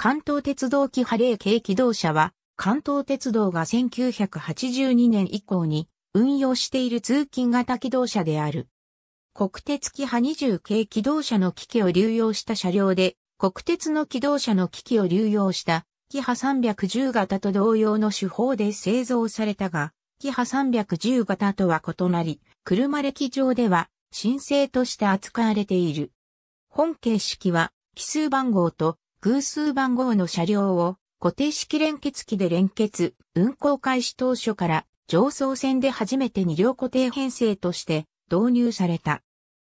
関東鉄道機ハレー軽機動車は、関東鉄道が1982年以降に運用している通勤型機動車である。国鉄機派20系機動車の機器を流用した車両で、国鉄の機動車の機器を流用した機派310型と同様の手法で製造されたが、機派310型とは異なり、車歴上では申請として扱われている。本形式は奇数番号と偶数番号の車両を固定式連結機で連結、運行開始当初から上層線で初めて2両固定編成として導入された。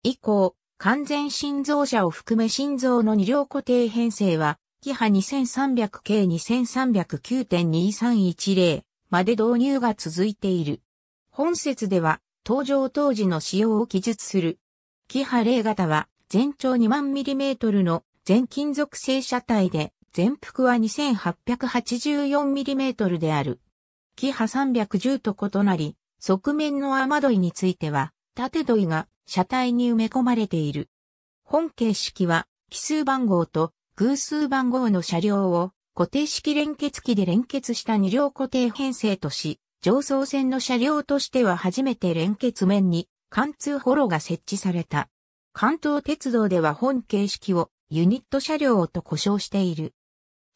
以降、完全心臓車を含め心臓の2両固定編成は、キハ 2300K2309.2310 まで導入が続いている。本説では、登場当時の仕様を記述する。キハ0型は、全長2万 mm の全金属製車体で、全幅は 2884mm である。キハ310と異なり、側面の雨どいについては、縦どいが車体に埋め込まれている。本形式は、奇数番号と偶数番号の車両を固定式連結機で連結した2両固定編成とし、上層線の車両としては初めて連結面に貫通ホロが設置された。関東鉄道では本形式をユニット車両と呼称している。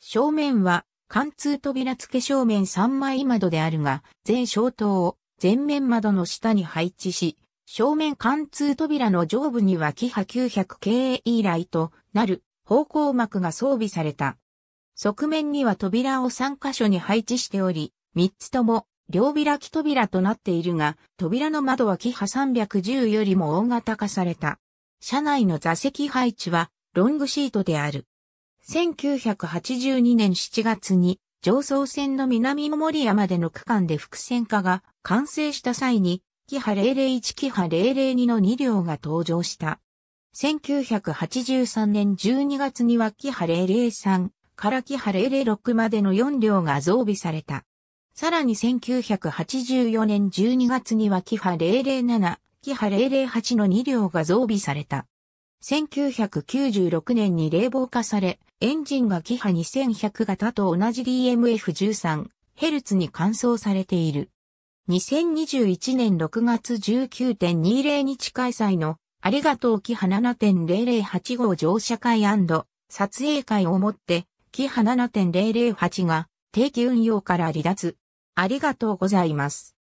正面は貫通扉付け正面3枚窓であるが、全消灯を前面窓の下に配置し、正面貫通扉の上部にはキハ 900KE 以来となる方向膜が装備された。側面には扉を3箇所に配置しており、3つとも両開き扉となっているが、扉の窓はキハ310よりも大型化された。車内の座席配置はロングシートである。1982年7月に上層線の南守山での区間で複線化が完成した際に、キハ001キハ002の2両が登場した。1983年12月にはキハ003からキハ006までの4両が増備された。さらに1984年12月にはキハ007、キハ008の2両が増備された。1996年に冷房化され、エンジンがキハ2100型と同じ DMF13 ヘルツに換装されている。2021年6月19.20日開催のありがとうキハ7.008号乗車会撮影会をもって、キハ7.008が定期運用から離脱。ありがとうございます。